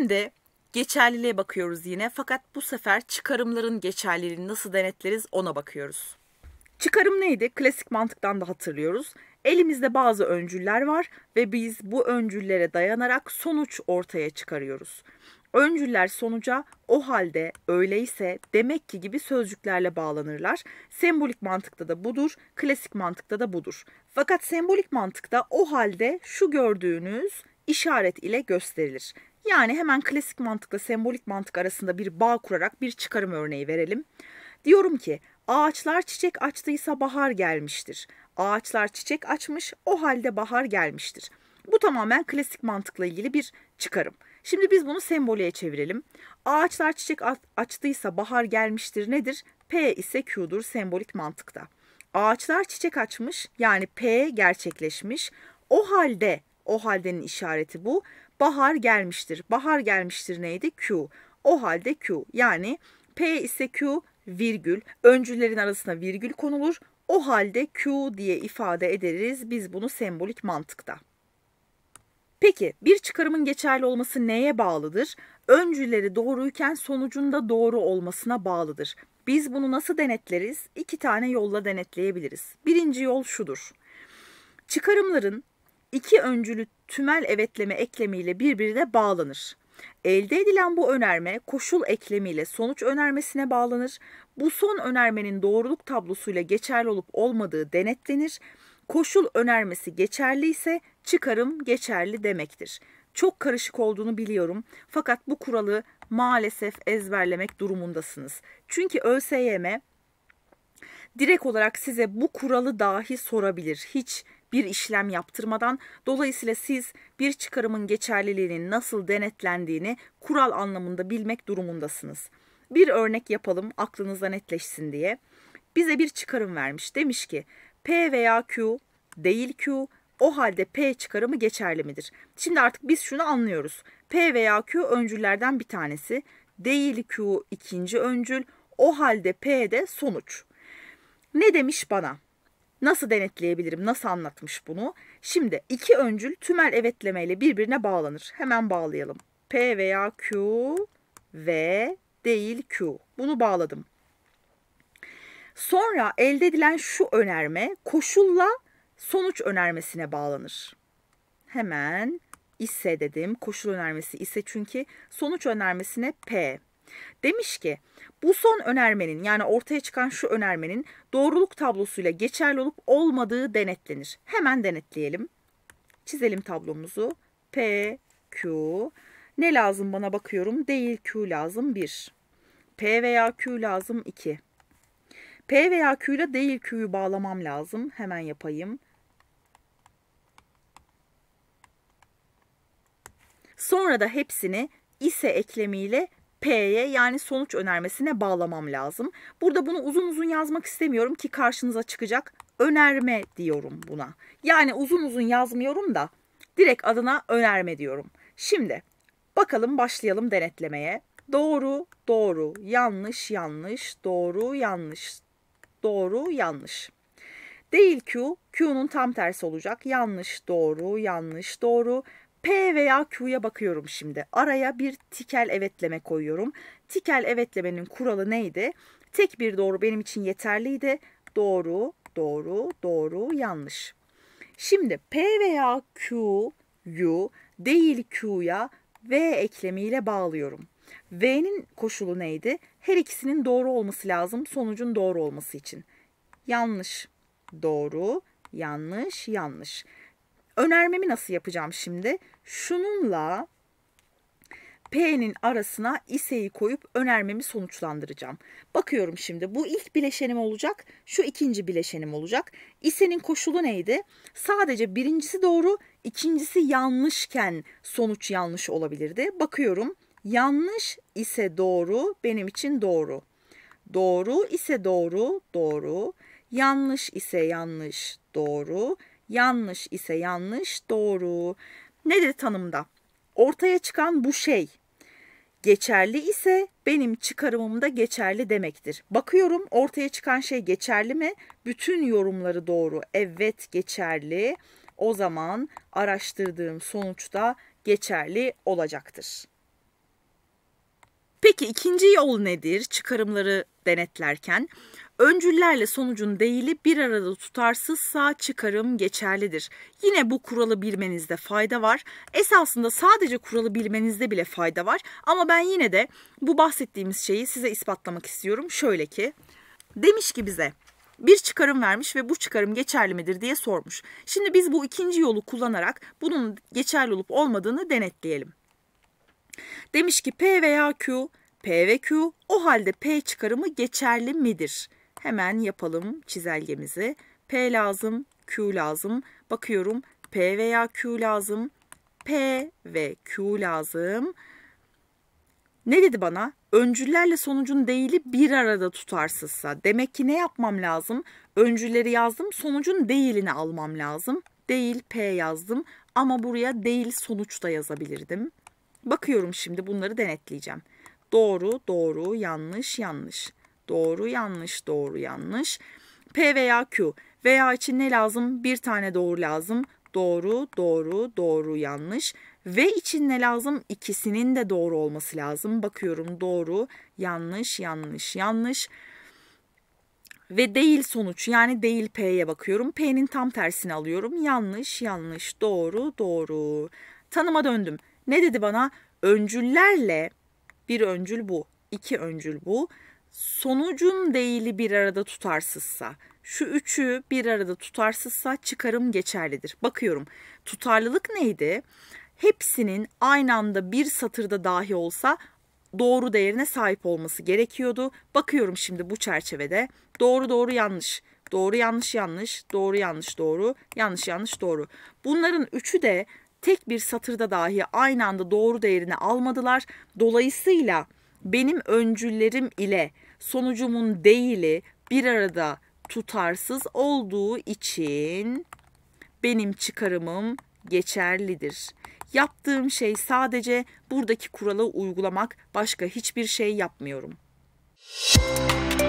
Şimdi geçerliliğe bakıyoruz yine fakat bu sefer çıkarımların geçerliliğini nasıl denetleriz ona bakıyoruz. Çıkarım neydi? Klasik mantıktan da hatırlıyoruz. Elimizde bazı öncüller var ve biz bu öncüllere dayanarak sonuç ortaya çıkarıyoruz. Öncüller sonuca o halde, öyleyse, demek ki gibi sözcüklerle bağlanırlar. Sembolik mantıkta da budur, klasik mantıkta da budur. Fakat sembolik mantıkta o halde şu gördüğünüz işaret ile gösterilir. Yani hemen klasik mantıkla sembolik mantık arasında bir bağ kurarak bir çıkarım örneği verelim. Diyorum ki ağaçlar çiçek açtıysa bahar gelmiştir. Ağaçlar çiçek açmış o halde bahar gelmiştir. Bu tamamen klasik mantıkla ilgili bir çıkarım. Şimdi biz bunu semboliğe çevirelim. Ağaçlar çiçek açtıysa bahar gelmiştir nedir? P ise Q'dur sembolik mantıkta. Ağaçlar çiçek açmış yani P gerçekleşmiş. O halde o haldenin işareti bu. Bahar gelmiştir. Bahar gelmiştir neydi? Q. O halde Q. Yani P ise Q virgül. Öncülerin arasına virgül konulur. O halde Q diye ifade ederiz biz bunu sembolik mantıkta. Peki bir çıkarımın geçerli olması neye bağlıdır? Öncüleri doğruyken da doğru olmasına bağlıdır. Biz bunu nasıl denetleriz? İki tane yolla denetleyebiliriz. Birinci yol şudur. Çıkarımların iki öncülü tümel evetleme eklemiyle birbirine bağlanır. Elde edilen bu önerme koşul eklemiyle sonuç önermesine bağlanır. Bu son önermenin doğruluk tablosuyla geçerli olup olmadığı denetlenir. Koşul önermesi geçerli ise çıkarım geçerli demektir. Çok karışık olduğunu biliyorum fakat bu kuralı maalesef ezberlemek durumundasınız. Çünkü ÖSYM direkt olarak size bu kuralı dahi sorabilir. Hiç bir işlem yaptırmadan dolayısıyla siz bir çıkarımın geçerliliğinin nasıl denetlendiğini kural anlamında bilmek durumundasınız. Bir örnek yapalım aklınıza netleşsin diye. Bize bir çıkarım vermiş. Demiş ki P veya Q değil Q o halde P çıkarımı geçerli midir? Şimdi artık biz şunu anlıyoruz. P veya Q öncüllerden bir tanesi. Değil Q ikinci öncül. O halde P de sonuç. Ne demiş bana? Nasıl denetleyebilirim? Nasıl anlatmış bunu? Şimdi iki öncül tümel evetleme ile birbirine bağlanır. Hemen bağlayalım. P veya Q V değil Q. Bunu bağladım. Sonra elde edilen şu önerme koşulla sonuç önermesine bağlanır. Hemen ise dedim. Koşul önermesi ise çünkü sonuç önermesine P. Demiş ki bu son önermenin yani ortaya çıkan şu önermenin doğruluk tablosuyla geçerli olup olmadığı denetlenir. Hemen denetleyelim. Çizelim tablomuzu. P, Q. Ne lazım bana bakıyorum? Değil Q lazım 1. P veya Q lazım 2. P veya Q ile değil Q'yu bağlamam lazım. Hemen yapayım. Sonra da hepsini ise eklemiyle P'ye yani sonuç önermesine bağlamam lazım. Burada bunu uzun uzun yazmak istemiyorum ki karşınıza çıkacak. Önerme diyorum buna. Yani uzun uzun yazmıyorum da direkt adına önerme diyorum. Şimdi bakalım başlayalım denetlemeye. Doğru, doğru, yanlış, yanlış, doğru, yanlış, doğru, yanlış. Değil Q, Q'nun tam tersi olacak. Yanlış, doğru, yanlış, doğru. P veya Q'ya bakıyorum şimdi. Araya bir tikel evetleme koyuyorum. Tikel evetlemenin kuralı neydi? Tek bir doğru benim için yeterliydi. Doğru, doğru, doğru, yanlış. Şimdi P veya Q'yu değil Q'ya V eklemiyle bağlıyorum. V'nin koşulu neydi? Her ikisinin doğru olması lazım sonucun doğru olması için. Yanlış, doğru, yanlış, yanlış. Önermemi nasıl yapacağım şimdi? Şununla P'nin arasına iseyi koyup önermemi sonuçlandıracağım. Bakıyorum şimdi bu ilk bileşenim olacak. Şu ikinci bileşenim olacak. İsenin koşulu neydi? Sadece birincisi doğru, ikincisi yanlışken sonuç yanlış olabilirdi. Bakıyorum yanlış ise doğru benim için doğru. Doğru ise doğru, doğru. Yanlış ise yanlış, doğru. Yanlış ise yanlış, doğru. Ne dedi tanımda? Ortaya çıkan bu şey geçerli ise benim çıkarımım da geçerli demektir. Bakıyorum ortaya çıkan şey geçerli mi? Bütün yorumları doğru. Evet geçerli. O zaman araştırdığım sonuçta geçerli olacaktır. Peki ikinci yol nedir çıkarımları denetlerken? Öncüllerle sonucun değili bir arada tutarsızsa çıkarım geçerlidir. Yine bu kuralı bilmenizde fayda var. Esasında sadece kuralı bilmenizde bile fayda var. Ama ben yine de bu bahsettiğimiz şeyi size ispatlamak istiyorum. Şöyle ki demiş ki bize bir çıkarım vermiş ve bu çıkarım geçerli midir diye sormuş. Şimdi biz bu ikinci yolu kullanarak bunun geçerli olup olmadığını denetleyelim. Demiş ki P veya Q, P ve Q o halde P çıkarımı geçerli midir? Hemen yapalım çizelgemizi. P lazım, Q lazım. Bakıyorum P veya Q lazım. P ve Q lazım. Ne dedi bana? Öncüllerle sonucun değili bir arada tutarsızsa. Demek ki ne yapmam lazım? Öncülleri yazdım, sonucun değilini almam lazım. Değil P yazdım ama buraya değil sonuç da yazabilirdim. Bakıyorum şimdi bunları denetleyeceğim. Doğru, doğru, yanlış, yanlış. Doğru, yanlış, doğru, yanlış. P veya Q. Veya için ne lazım? Bir tane doğru lazım. Doğru, doğru, doğru, yanlış. V için ne lazım? İkisinin de doğru olması lazım. Bakıyorum doğru, yanlış, yanlış, yanlış. Ve değil sonuç yani değil P'ye bakıyorum. P'nin tam tersini alıyorum. Yanlış, yanlış, doğru, doğru. Tanıma döndüm. Ne dedi bana? Öncüllerle bir öncül bu, iki öncül bu. Sonucun değili bir arada tutarsızsa, şu üçü bir arada tutarsızsa çıkarım geçerlidir. Bakıyorum tutarlılık neydi? Hepsinin aynı anda bir satırda dahi olsa doğru değerine sahip olması gerekiyordu. Bakıyorum şimdi bu çerçevede doğru doğru yanlış, doğru yanlış yanlış, doğru yanlış doğru, yanlış yanlış doğru. Bunların üçü de tek bir satırda dahi aynı anda doğru değerini almadılar. Dolayısıyla benim öncüllerim ile sonucumun değili bir arada tutarsız olduğu için benim çıkarımım geçerlidir. Yaptığım şey sadece buradaki kuralı uygulamak, başka hiçbir şey yapmıyorum. Müzik